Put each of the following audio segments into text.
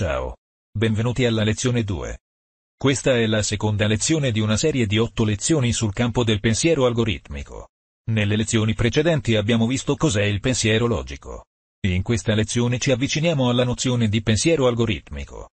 Ciao. Benvenuti alla lezione 2. Questa è la seconda lezione di una serie di otto lezioni sul campo del pensiero algoritmico. Nelle lezioni precedenti abbiamo visto cos'è il pensiero logico. In questa lezione ci avviciniamo alla nozione di pensiero algoritmico.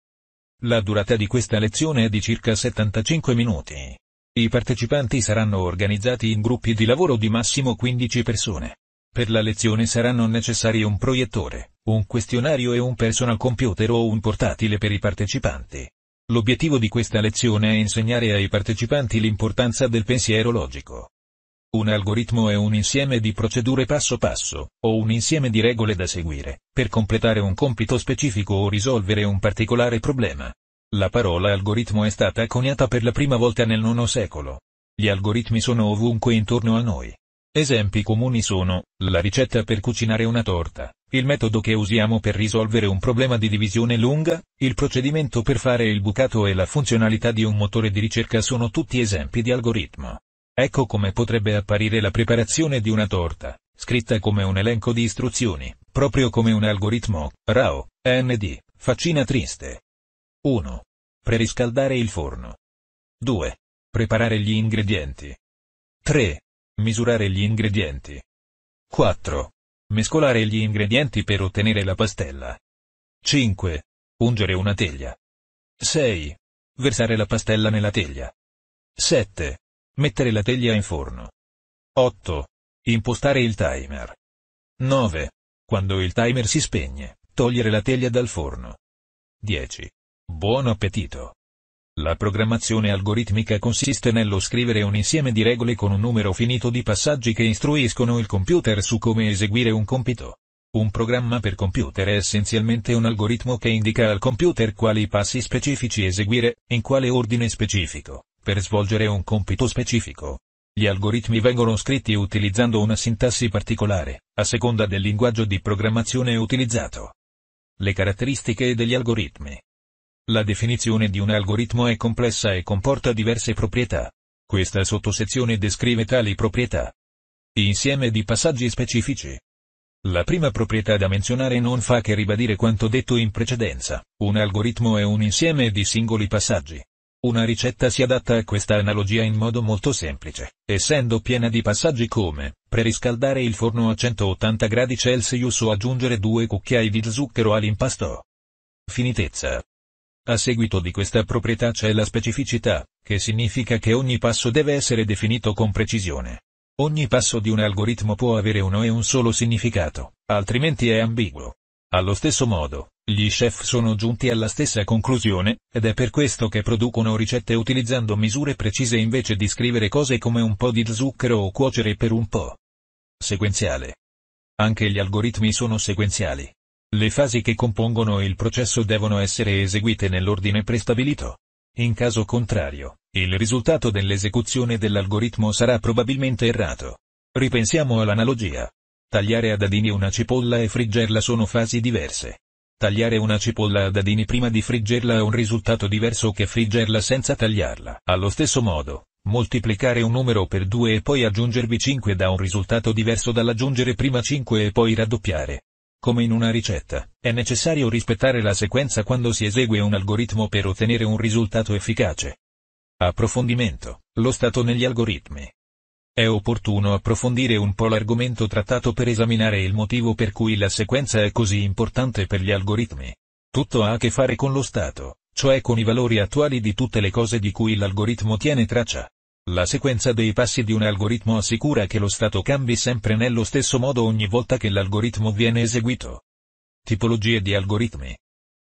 La durata di questa lezione è di circa 75 minuti. I partecipanti saranno organizzati in gruppi di lavoro di massimo 15 persone. Per la lezione saranno necessari un proiettore, un questionario e un personal computer o un portatile per i partecipanti. L'obiettivo di questa lezione è insegnare ai partecipanti l'importanza del pensiero logico. Un algoritmo è un insieme di procedure passo passo, o un insieme di regole da seguire, per completare un compito specifico o risolvere un particolare problema. La parola algoritmo è stata coniata per la prima volta nel IX secolo. Gli algoritmi sono ovunque intorno a noi. Esempi comuni sono, la ricetta per cucinare una torta, il metodo che usiamo per risolvere un problema di divisione lunga, il procedimento per fare il bucato e la funzionalità di un motore di ricerca sono tutti esempi di algoritmo. Ecco come potrebbe apparire la preparazione di una torta, scritta come un elenco di istruzioni, proprio come un algoritmo, RAO, ND, faccina triste. 1. Preriscaldare il forno. 2. Preparare gli ingredienti. 3. Misurare gli ingredienti. 4. Mescolare gli ingredienti per ottenere la pastella. 5. Ungere una teglia. 6. Versare la pastella nella teglia. 7. Mettere la teglia in forno. 8. Impostare il timer. 9. Quando il timer si spegne, togliere la teglia dal forno. 10. Buon appetito! La programmazione algoritmica consiste nello scrivere un insieme di regole con un numero finito di passaggi che istruiscono il computer su come eseguire un compito. Un programma per computer è essenzialmente un algoritmo che indica al computer quali passi specifici eseguire, in quale ordine specifico, per svolgere un compito specifico. Gli algoritmi vengono scritti utilizzando una sintassi particolare, a seconda del linguaggio di programmazione utilizzato. Le caratteristiche degli algoritmi la definizione di un algoritmo è complessa e comporta diverse proprietà. Questa sottosezione descrive tali proprietà. Insieme di passaggi specifici. La prima proprietà da menzionare non fa che ribadire quanto detto in precedenza. Un algoritmo è un insieme di singoli passaggi. Una ricetta si adatta a questa analogia in modo molto semplice, essendo piena di passaggi come preriscaldare il forno a 180 gradi o aggiungere due cucchiai di zucchero all'impasto. Finitezza. A seguito di questa proprietà c'è la specificità, che significa che ogni passo deve essere definito con precisione. Ogni passo di un algoritmo può avere uno e un solo significato, altrimenti è ambiguo. Allo stesso modo, gli chef sono giunti alla stessa conclusione, ed è per questo che producono ricette utilizzando misure precise invece di scrivere cose come un po' di zucchero o cuocere per un po'. Sequenziale. Anche gli algoritmi sono sequenziali. Le fasi che compongono il processo devono essere eseguite nell'ordine prestabilito. In caso contrario, il risultato dell'esecuzione dell'algoritmo sarà probabilmente errato. Ripensiamo all'analogia. Tagliare a dadini una cipolla e friggerla sono fasi diverse. Tagliare una cipolla a dadini prima di friggerla è un risultato diverso che friggerla senza tagliarla. Allo stesso modo, moltiplicare un numero per 2 e poi aggiungervi 5 dà un risultato diverso dall'aggiungere prima 5 e poi raddoppiare. Come in una ricetta, è necessario rispettare la sequenza quando si esegue un algoritmo per ottenere un risultato efficace. Approfondimento. Lo stato negli algoritmi. È opportuno approfondire un po' l'argomento trattato per esaminare il motivo per cui la sequenza è così importante per gli algoritmi. Tutto ha a che fare con lo stato, cioè con i valori attuali di tutte le cose di cui l'algoritmo tiene traccia. La sequenza dei passi di un algoritmo assicura che lo stato cambi sempre nello stesso modo ogni volta che l'algoritmo viene eseguito. Tipologie di algoritmi.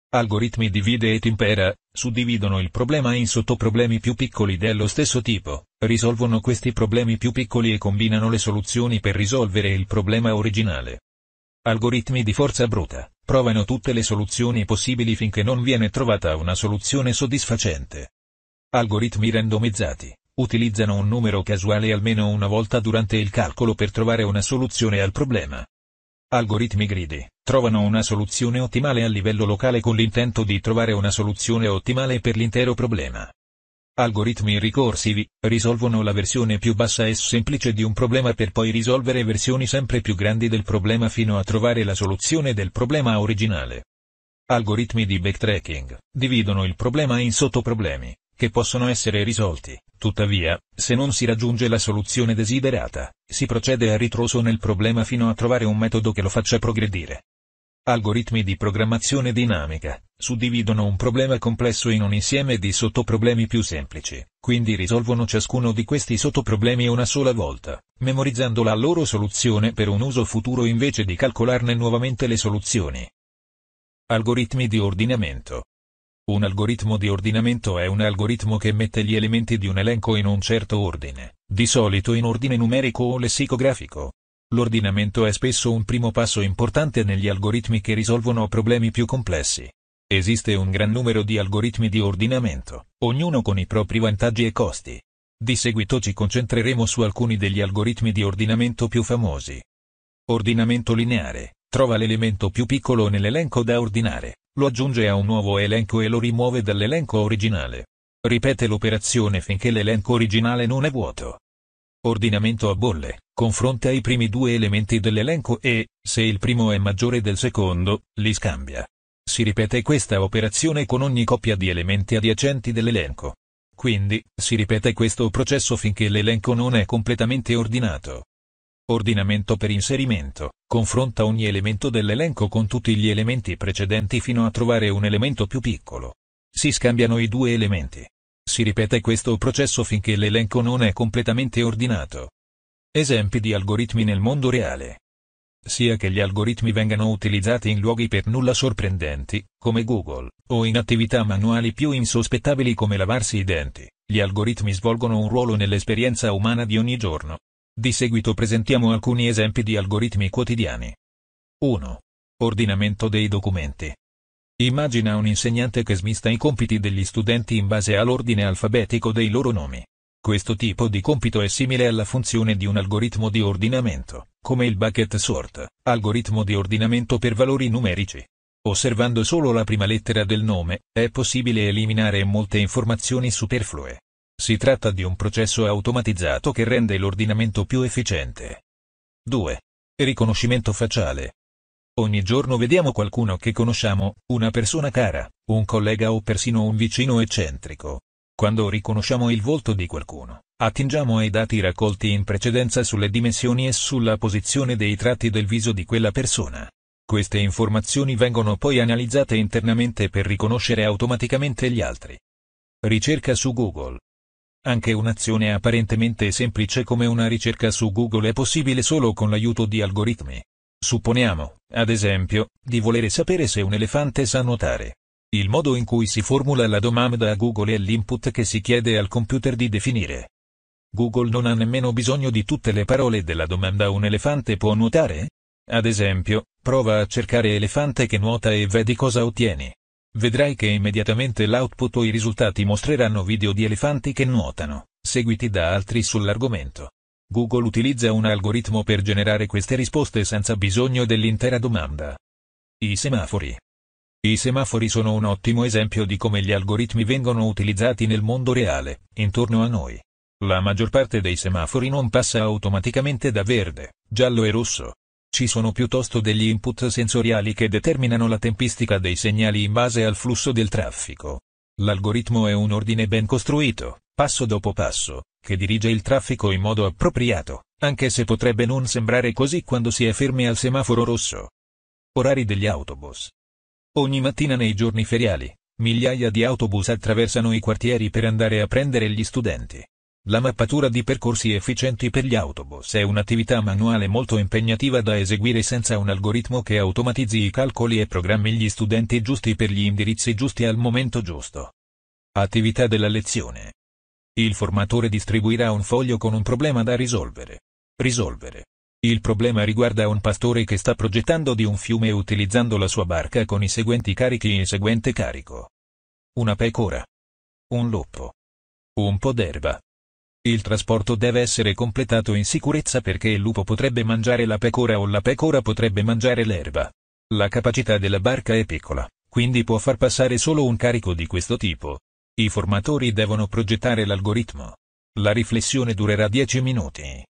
Algoritmi divide e impera, suddividono il problema in sottoproblemi più piccoli dello stesso tipo, risolvono questi problemi più piccoli e combinano le soluzioni per risolvere il problema originale. Algoritmi di forza bruta, provano tutte le soluzioni possibili finché non viene trovata una soluzione soddisfacente. Algoritmi randomizzati, utilizzano un numero casuale almeno una volta durante il calcolo per trovare una soluzione al problema. Algoritmi greedy, trovano una soluzione ottimale a livello locale con l'intento di trovare una soluzione ottimale per l'intero problema. Algoritmi ricorsivi risolvono la versione più bassa e semplice di un problema per poi risolvere versioni sempre più grandi del problema fino a trovare la soluzione del problema originale. Algoritmi di backtracking dividono il problema in sottoproblemi, che possono essere risolti. Tuttavia, se non si raggiunge la soluzione desiderata, si procede a ritroso nel problema fino a trovare un metodo che lo faccia progredire. Algoritmi di programmazione dinamica suddividono un problema complesso in un insieme di sottoproblemi più semplici, quindi risolvono ciascuno di questi sottoproblemi una sola volta, memorizzando la loro soluzione per un uso futuro invece di calcolarne nuovamente le soluzioni. Algoritmi di ordinamento un algoritmo di ordinamento è un algoritmo che mette gli elementi di un elenco in un certo ordine, di solito in ordine numerico o lessicografico. L'ordinamento è spesso un primo passo importante negli algoritmi che risolvono problemi più complessi. Esiste un gran numero di algoritmi di ordinamento, ognuno con i propri vantaggi e costi. Di seguito ci concentreremo su alcuni degli algoritmi di ordinamento più famosi. Ordinamento lineare, trova l'elemento più piccolo nell'elenco da ordinare. Lo aggiunge a un nuovo elenco e lo rimuove dall'elenco originale. Ripete l'operazione finché l'elenco originale non è vuoto. Ordinamento a bolle, confronta i primi due elementi dell'elenco e, se il primo è maggiore del secondo, li scambia. Si ripete questa operazione con ogni coppia di elementi adiacenti dell'elenco. Quindi, si ripete questo processo finché l'elenco non è completamente ordinato. Ordinamento per inserimento, confronta ogni elemento dell'elenco con tutti gli elementi precedenti fino a trovare un elemento più piccolo. Si scambiano i due elementi. Si ripete questo processo finché l'elenco non è completamente ordinato. Esempi di algoritmi nel mondo reale. Sia che gli algoritmi vengano utilizzati in luoghi per nulla sorprendenti, come Google, o in attività manuali più insospettabili come lavarsi i denti, gli algoritmi svolgono un ruolo nell'esperienza umana di ogni giorno. Di seguito presentiamo alcuni esempi di algoritmi quotidiani. 1. Ordinamento dei documenti. Immagina un insegnante che smista i compiti degli studenti in base all'ordine alfabetico dei loro nomi. Questo tipo di compito è simile alla funzione di un algoritmo di ordinamento, come il bucket sort, algoritmo di ordinamento per valori numerici. Osservando solo la prima lettera del nome, è possibile eliminare molte informazioni superflue. Si tratta di un processo automatizzato che rende l'ordinamento più efficiente. 2. Riconoscimento facciale. Ogni giorno vediamo qualcuno che conosciamo, una persona cara, un collega o persino un vicino eccentrico. Quando riconosciamo il volto di qualcuno, attingiamo ai dati raccolti in precedenza sulle dimensioni e sulla posizione dei tratti del viso di quella persona. Queste informazioni vengono poi analizzate internamente per riconoscere automaticamente gli altri. Ricerca su Google. Anche un'azione apparentemente semplice come una ricerca su Google è possibile solo con l'aiuto di algoritmi. Supponiamo, ad esempio, di volere sapere se un elefante sa nuotare. Il modo in cui si formula la domanda a Google è l'input che si chiede al computer di definire. Google non ha nemmeno bisogno di tutte le parole della domanda un elefante può nuotare? Ad esempio, prova a cercare elefante che nuota e vedi cosa ottieni vedrai che immediatamente l'output o i risultati mostreranno video di elefanti che nuotano, seguiti da altri sull'argomento. Google utilizza un algoritmo per generare queste risposte senza bisogno dell'intera domanda. I semafori. I semafori sono un ottimo esempio di come gli algoritmi vengono utilizzati nel mondo reale, intorno a noi. La maggior parte dei semafori non passa automaticamente da verde, giallo e rosso, ci sono piuttosto degli input sensoriali che determinano la tempistica dei segnali in base al flusso del traffico. L'algoritmo è un ordine ben costruito, passo dopo passo, che dirige il traffico in modo appropriato, anche se potrebbe non sembrare così quando si è fermi al semaforo rosso. Orari degli autobus. Ogni mattina nei giorni feriali, migliaia di autobus attraversano i quartieri per andare a prendere gli studenti. La mappatura di percorsi efficienti per gli autobus è un'attività manuale molto impegnativa da eseguire senza un algoritmo che automatizzi i calcoli e programmi gli studenti giusti per gli indirizzi giusti al momento giusto. Attività della lezione. Il formatore distribuirà un foglio con un problema da risolvere. Risolvere. Il problema riguarda un pastore che sta progettando di un fiume utilizzando la sua barca con i seguenti carichi e seguente carico. Una pecora. Un lupo. Un po' d'erba. Il trasporto deve essere completato in sicurezza perché il lupo potrebbe mangiare la pecora o la pecora potrebbe mangiare l'erba. La capacità della barca è piccola, quindi può far passare solo un carico di questo tipo. I formatori devono progettare l'algoritmo. La riflessione durerà 10 minuti.